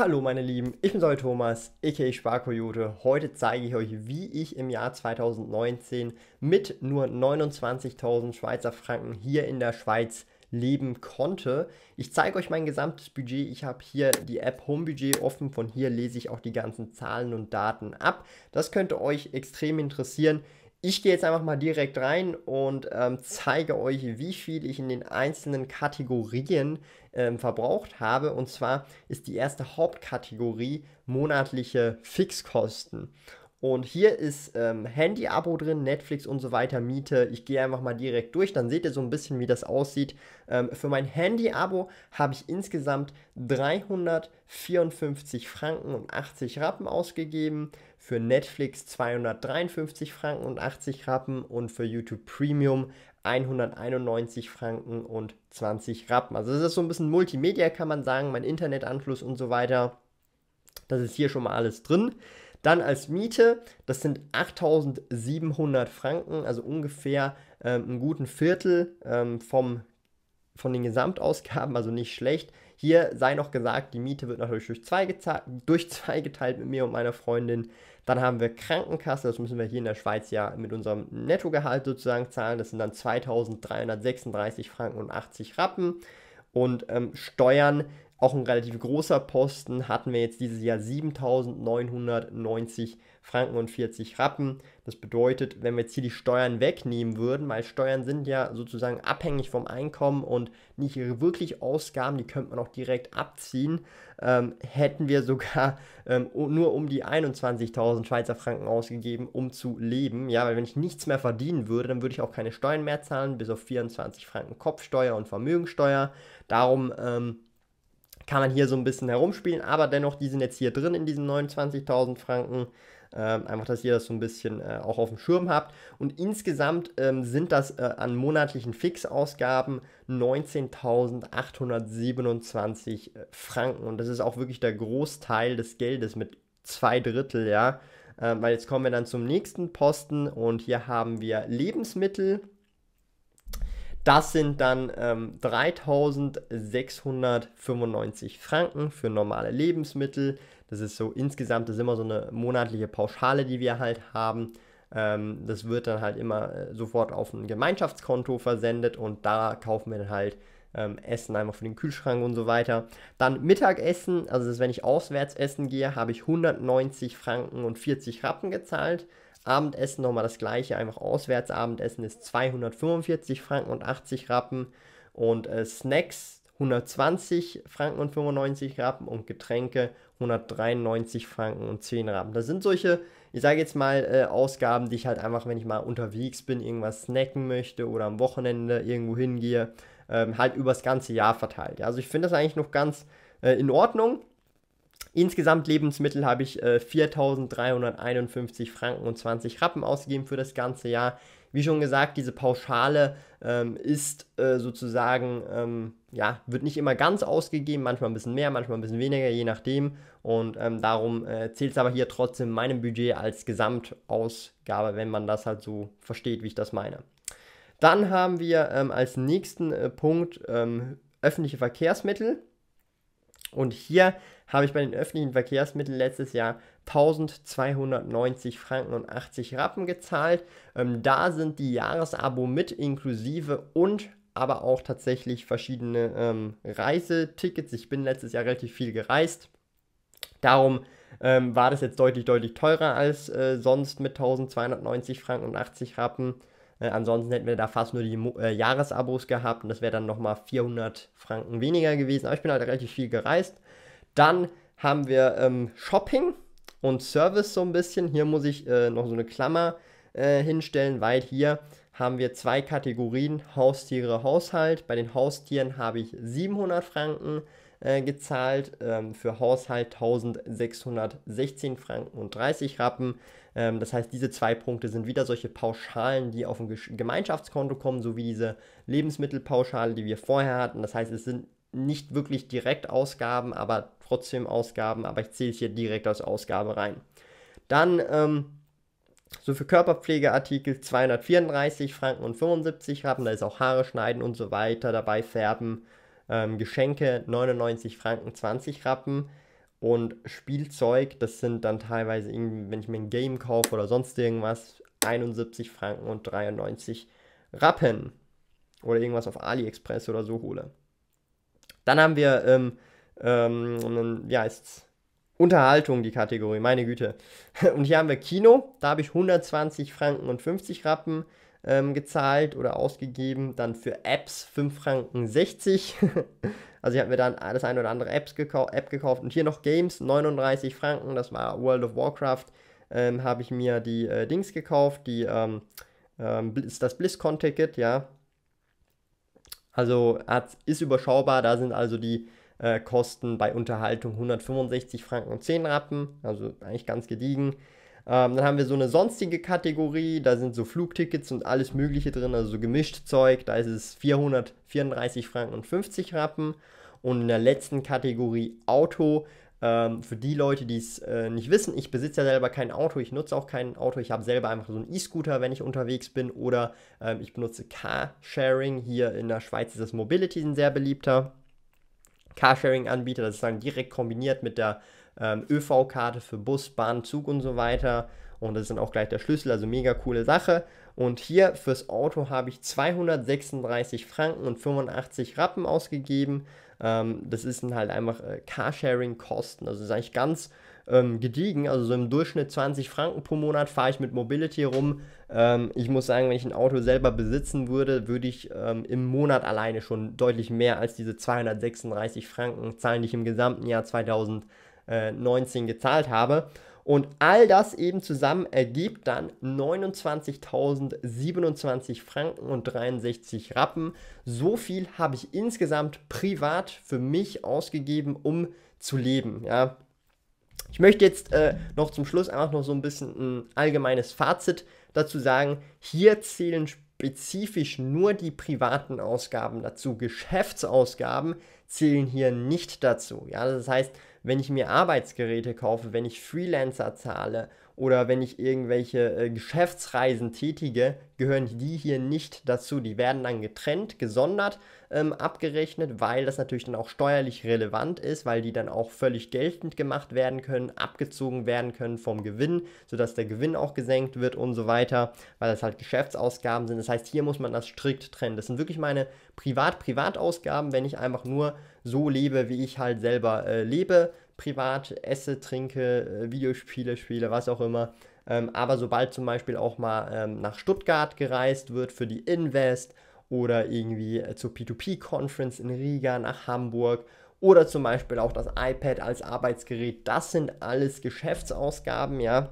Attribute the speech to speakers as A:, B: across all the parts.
A: Hallo meine Lieben, ich bin Sol Thomas, a.k.a. Sparkoyote. Heute zeige ich euch, wie ich im Jahr 2019 mit nur 29.000 Schweizer Franken hier in der Schweiz leben konnte. Ich zeige euch mein gesamtes Budget. Ich habe hier die App Home Budget offen. Von hier lese ich auch die ganzen Zahlen und Daten ab. Das könnte euch extrem interessieren. Ich gehe jetzt einfach mal direkt rein und ähm, zeige euch, wie viel ich in den einzelnen Kategorien ähm, verbraucht habe. Und zwar ist die erste Hauptkategorie monatliche Fixkosten. Und hier ist ähm, Handy-Abo drin, Netflix und so weiter, Miete. Ich gehe einfach mal direkt durch, dann seht ihr so ein bisschen, wie das aussieht. Ähm, für mein Handy-Abo habe ich insgesamt 354 Franken und 80 Rappen ausgegeben. Für Netflix 253 Franken und 80 Rappen und für YouTube Premium 191 Franken und 20 Rappen. Also das ist so ein bisschen Multimedia, kann man sagen, mein Internetanschluss und so weiter. Das ist hier schon mal alles drin. Dann als Miete, das sind 8700 Franken, also ungefähr ähm, einen guten Viertel ähm, vom, von den Gesamtausgaben, also nicht schlecht. Hier sei noch gesagt, die Miete wird natürlich durch zwei, durch zwei geteilt mit mir und meiner Freundin. Dann haben wir Krankenkasse, das müssen wir hier in der Schweiz ja mit unserem Nettogehalt sozusagen zahlen. Das sind dann 2336 Franken und 80 Rappen. Und ähm, Steuern auch ein relativ großer Posten hatten wir jetzt dieses Jahr 7.990 Franken und 40 Rappen. Das bedeutet, wenn wir jetzt hier die Steuern wegnehmen würden, weil Steuern sind ja sozusagen abhängig vom Einkommen und nicht ihre wirklich Ausgaben, die könnte man auch direkt abziehen, ähm, hätten wir sogar ähm, nur um die 21.000 Schweizer Franken ausgegeben, um zu leben. Ja, weil wenn ich nichts mehr verdienen würde, dann würde ich auch keine Steuern mehr zahlen, bis auf 24 Franken Kopfsteuer und Vermögensteuer. Darum ähm, kann man hier so ein bisschen herumspielen, aber dennoch, die sind jetzt hier drin in diesen 29.000 Franken. Ähm, einfach, dass ihr das so ein bisschen äh, auch auf dem Schirm habt. Und insgesamt ähm, sind das äh, an monatlichen Fixausgaben 19.827 äh, Franken. Und das ist auch wirklich der Großteil des Geldes mit zwei Drittel, ja. Ähm, weil jetzt kommen wir dann zum nächsten Posten und hier haben wir Lebensmittel. Das sind dann ähm, 3695 Franken für normale Lebensmittel. Das ist so insgesamt, das ist immer so eine monatliche Pauschale, die wir halt haben. Ähm, das wird dann halt immer äh, sofort auf ein Gemeinschaftskonto versendet und da kaufen wir dann halt ähm, Essen einmal für den Kühlschrank und so weiter. Dann Mittagessen, also das, wenn ich auswärts essen gehe, habe ich 190 Franken und 40 Rappen gezahlt. Abendessen nochmal das gleiche, einfach auswärts Abendessen ist 245 Franken und 80 Rappen und äh, Snacks 120 Franken und 95 Rappen und Getränke 193 Franken und 10 Rappen. Das sind solche, ich sage jetzt mal, äh, Ausgaben, die ich halt einfach, wenn ich mal unterwegs bin, irgendwas snacken möchte oder am Wochenende irgendwo hingehe, ähm, halt übers ganze Jahr verteilt. Also ich finde das eigentlich noch ganz äh, in Ordnung. Insgesamt Lebensmittel habe ich äh, 4.351 Franken und 20 Rappen ausgegeben für das ganze Jahr. Wie schon gesagt, diese Pauschale ähm, ist äh, sozusagen, ähm, ja, wird nicht immer ganz ausgegeben, manchmal ein bisschen mehr, manchmal ein bisschen weniger, je nachdem. Und ähm, darum äh, zählt es aber hier trotzdem meinem Budget als Gesamtausgabe, wenn man das halt so versteht, wie ich das meine. Dann haben wir ähm, als nächsten äh, Punkt ähm, öffentliche Verkehrsmittel. Und hier habe ich bei den öffentlichen Verkehrsmitteln letztes Jahr 1290 Franken und 80 Rappen gezahlt. Ähm, da sind die Jahresabo mit inklusive und aber auch tatsächlich verschiedene ähm, Reisetickets. Ich bin letztes Jahr relativ viel gereist. Darum ähm, war das jetzt deutlich, deutlich teurer als äh, sonst mit 1290 Franken und 80 Rappen. Äh, ansonsten hätten wir da fast nur die Mo äh, Jahresabos gehabt und das wäre dann nochmal 400 Franken weniger gewesen. Aber ich bin halt relativ viel gereist. Dann haben wir ähm, Shopping und Service so ein bisschen. Hier muss ich äh, noch so eine Klammer äh, hinstellen, weil hier haben wir zwei Kategorien Haustiere, Haushalt. Bei den Haustieren habe ich 700 Franken äh, gezahlt, ähm, für Haushalt 1616 Franken und 30 Rappen. Ähm, das heißt, diese zwei Punkte sind wieder solche Pauschalen, die auf ein Gemeinschaftskonto kommen, sowie diese Lebensmittelpauschale, die wir vorher hatten. Das heißt, es sind nicht wirklich direkt Ausgaben, aber trotzdem Ausgaben, aber ich zähle es hier direkt als Ausgabe rein. Dann ähm, so für Körperpflegeartikel 234 Franken und 75 Rappen, da ist auch Haare schneiden und so weiter dabei, färben, ähm, Geschenke 99 Franken 20 Rappen und Spielzeug, das sind dann teilweise irgendwie, wenn ich mir ein Game kaufe oder sonst irgendwas, 71 Franken und 93 Rappen oder irgendwas auf AliExpress oder so hole. Dann haben wir, ähm, ähm, ja, ist Unterhaltung, die Kategorie, meine Güte. Und hier haben wir Kino, da habe ich 120 Franken und 50 Rappen ähm, gezahlt oder ausgegeben. Dann für Apps 5 Franken 60. also ich habe mir dann das eine oder andere Apps gekau App gekauft. Und hier noch Games, 39 Franken, das war World of Warcraft. Ähm, habe ich mir die äh, Dings gekauft, die, ähm, ähm, das BlizzCon-Ticket, ja. Also ist überschaubar, da sind also die äh, kosten bei Unterhaltung 165 Franken und 10 Rappen, also eigentlich ganz gediegen. Ähm, dann haben wir so eine sonstige Kategorie, da sind so Flugtickets und alles Mögliche drin, also so gemischt Zeug, da ist es 434 Franken und 50 Rappen. Und in der letzten Kategorie Auto, ähm, für die Leute, die es äh, nicht wissen, ich besitze ja selber kein Auto, ich nutze auch kein Auto, ich habe selber einfach so einen E-Scooter, wenn ich unterwegs bin, oder ähm, ich benutze Carsharing. Hier in der Schweiz ist das Mobility ein sehr beliebter Carsharing-Anbieter, das ist dann direkt kombiniert mit der ähm, ÖV-Karte für Bus, Bahn, Zug und so weiter. Und das ist dann auch gleich der Schlüssel, also mega coole Sache. Und hier fürs Auto habe ich 236 Franken und 85 Rappen ausgegeben. Ähm, das ist dann halt einfach äh, Carsharing-Kosten. Also das ist eigentlich ganz ähm, gediegen. Also so im Durchschnitt 20 Franken pro Monat fahre ich mit Mobility rum. Ähm, ich muss sagen, wenn ich ein Auto selber besitzen würde, würde ich ähm, im Monat alleine schon deutlich mehr als diese 236 Franken zahlen, die ich im gesamten Jahr 2019 gezahlt habe. Und all das eben zusammen ergibt dann 29.027 Franken und 63 Rappen. So viel habe ich insgesamt privat für mich ausgegeben, um zu leben. Ja, ich möchte jetzt äh, noch zum Schluss einfach noch so ein bisschen ein allgemeines Fazit dazu sagen. Hier zählen spezifisch nur die privaten Ausgaben dazu. Geschäftsausgaben zählen hier nicht dazu. Ja, das heißt, wenn ich mir Arbeitsgeräte kaufe, wenn ich Freelancer zahle oder wenn ich irgendwelche äh, Geschäftsreisen tätige, gehören die hier nicht dazu. Die werden dann getrennt, gesondert ähm, abgerechnet, weil das natürlich dann auch steuerlich relevant ist, weil die dann auch völlig geltend gemacht werden können, abgezogen werden können vom Gewinn, sodass der Gewinn auch gesenkt wird und so weiter, weil das halt Geschäftsausgaben sind. Das heißt, hier muss man das strikt trennen. Das sind wirklich meine Privat-Privatausgaben, wenn ich einfach nur so lebe, wie ich halt selber äh, lebe. Privat esse, trinke, äh, Videospiele spiele, was auch immer. Ähm, aber sobald zum Beispiel auch mal ähm, nach Stuttgart gereist wird für die Invest oder irgendwie äh, zur P2P-Conference in Riga nach Hamburg oder zum Beispiel auch das iPad als Arbeitsgerät. Das sind alles Geschäftsausgaben, ja.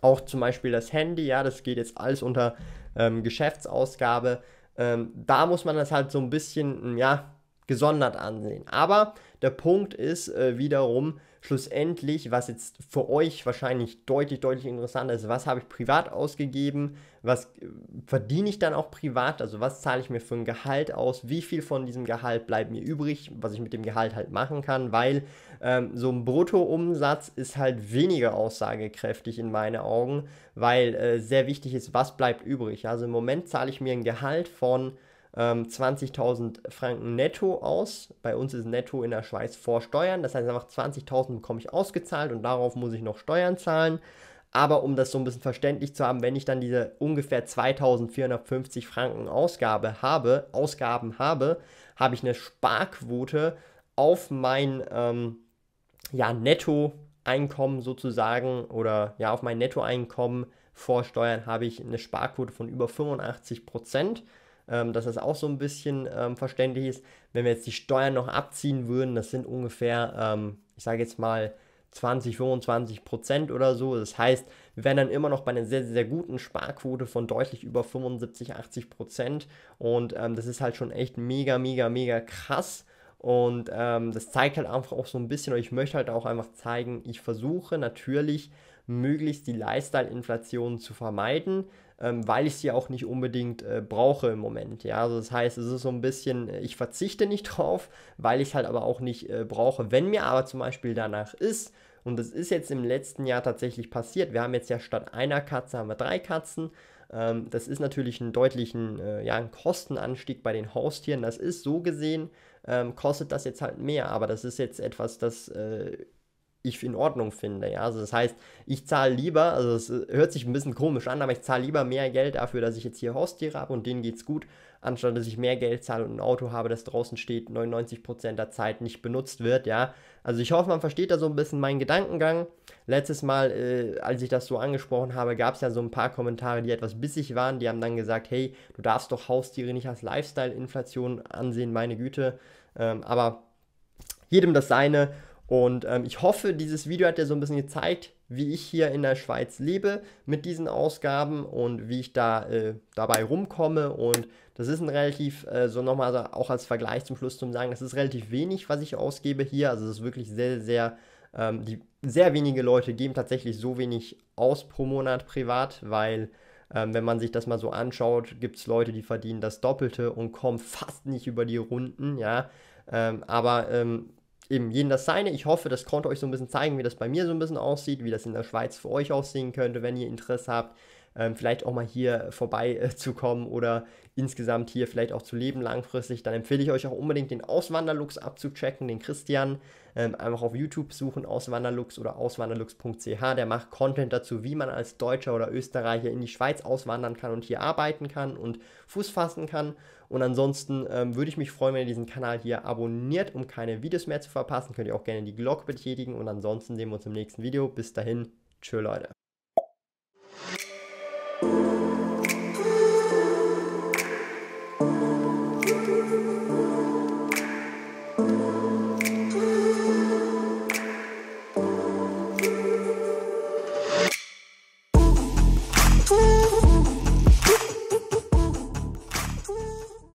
A: Auch zum Beispiel das Handy, ja, das geht jetzt alles unter ähm, Geschäftsausgabe. Ähm, da muss man das halt so ein bisschen, ja, gesondert ansehen. Aber der Punkt ist äh, wiederum schlussendlich, was jetzt für euch wahrscheinlich deutlich, deutlich interessanter ist, was habe ich privat ausgegeben, was äh, verdiene ich dann auch privat, also was zahle ich mir für ein Gehalt aus, wie viel von diesem Gehalt bleibt mir übrig, was ich mit dem Gehalt halt machen kann, weil ähm, so ein Bruttoumsatz ist halt weniger aussagekräftig in meinen Augen, weil äh, sehr wichtig ist, was bleibt übrig. Also im Moment zahle ich mir ein Gehalt von ähm, 20.000 Franken netto aus. Bei uns ist netto in der Schweiz vor Steuern. Das heißt einfach 20.000 bekomme ich ausgezahlt und darauf muss ich noch Steuern zahlen. Aber um das so ein bisschen verständlich zu haben, wenn ich dann diese ungefähr 2450 Franken Ausgabe habe, Ausgaben habe, habe ich eine Sparquote auf mein ähm, ja, Nettoeinkommen sozusagen oder ja auf mein Nettoeinkommen vor Steuern habe ich eine Sparquote von über 85 Prozent ähm, dass das auch so ein bisschen ähm, verständlich ist. Wenn wir jetzt die Steuern noch abziehen würden, das sind ungefähr, ähm, ich sage jetzt mal, 20, 25 Prozent oder so. Das heißt, wir wären dann immer noch bei einer sehr, sehr guten Sparquote von deutlich über 75, 80 Prozent. Und ähm, das ist halt schon echt mega, mega, mega krass. Und ähm, das zeigt halt einfach auch so ein bisschen, ich möchte halt auch einfach zeigen, ich versuche natürlich möglichst die Lifestyle-Inflation zu vermeiden ähm, weil ich sie auch nicht unbedingt äh, brauche im Moment. Ja, also das heißt, es ist so ein bisschen, äh, ich verzichte nicht drauf, weil ich es halt aber auch nicht äh, brauche. Wenn mir aber zum Beispiel danach ist, und das ist jetzt im letzten Jahr tatsächlich passiert, wir haben jetzt ja statt einer Katze haben wir drei Katzen. Ähm, das ist natürlich ein deutlichen äh, ja, einen Kostenanstieg bei den Haustieren. Das ist so gesehen, ähm, kostet das jetzt halt mehr, aber das ist jetzt etwas, das äh, ich in Ordnung finde. Ja? Also das heißt, ich zahle lieber, also es äh, hört sich ein bisschen komisch an, aber ich zahle lieber mehr Geld dafür, dass ich jetzt hier Haustiere habe und denen geht es gut, anstatt dass ich mehr Geld zahle und ein Auto habe, das draußen steht, 99% der Zeit nicht benutzt wird, ja. Also ich hoffe, man versteht da so ein bisschen meinen Gedankengang. Letztes Mal, äh, als ich das so angesprochen habe, gab es ja so ein paar Kommentare, die etwas bissig waren. Die haben dann gesagt, hey, du darfst doch Haustiere nicht als Lifestyle-Inflation ansehen, meine Güte. Ähm, aber jedem das seine. Und ähm, ich hoffe, dieses Video hat dir so ein bisschen gezeigt, wie ich hier in der Schweiz lebe mit diesen Ausgaben und wie ich da äh, dabei rumkomme. Und das ist ein relativ, äh, so nochmal so auch als Vergleich zum Schluss zum Sagen, das ist relativ wenig, was ich ausgebe hier. Also es ist wirklich sehr, sehr, ähm, die, sehr wenige Leute geben tatsächlich so wenig aus pro Monat privat, weil ähm, wenn man sich das mal so anschaut, gibt es Leute, die verdienen das Doppelte und kommen fast nicht über die Runden, ja. Ähm, aber ähm, eben jeden das seine. Ich hoffe, das konnte euch so ein bisschen zeigen, wie das bei mir so ein bisschen aussieht, wie das in der Schweiz für euch aussehen könnte, wenn ihr Interesse habt ähm, vielleicht auch mal hier äh, vorbei äh, zu kommen oder insgesamt hier vielleicht auch zu leben langfristig, dann empfehle ich euch auch unbedingt den Auswanderlux abzuchecken, den Christian. Ähm, einfach auf YouTube suchen, Auswanderlux oder auswanderlux.ch. Der macht Content dazu, wie man als Deutscher oder Österreicher in die Schweiz auswandern kann und hier arbeiten kann und Fuß fassen kann. Und ansonsten ähm, würde ich mich freuen, wenn ihr diesen Kanal hier abonniert, um keine Videos mehr zu verpassen. Könnt ihr auch gerne die Glocke betätigen. Und ansonsten sehen wir uns im nächsten Video. Bis dahin, tschö Leute.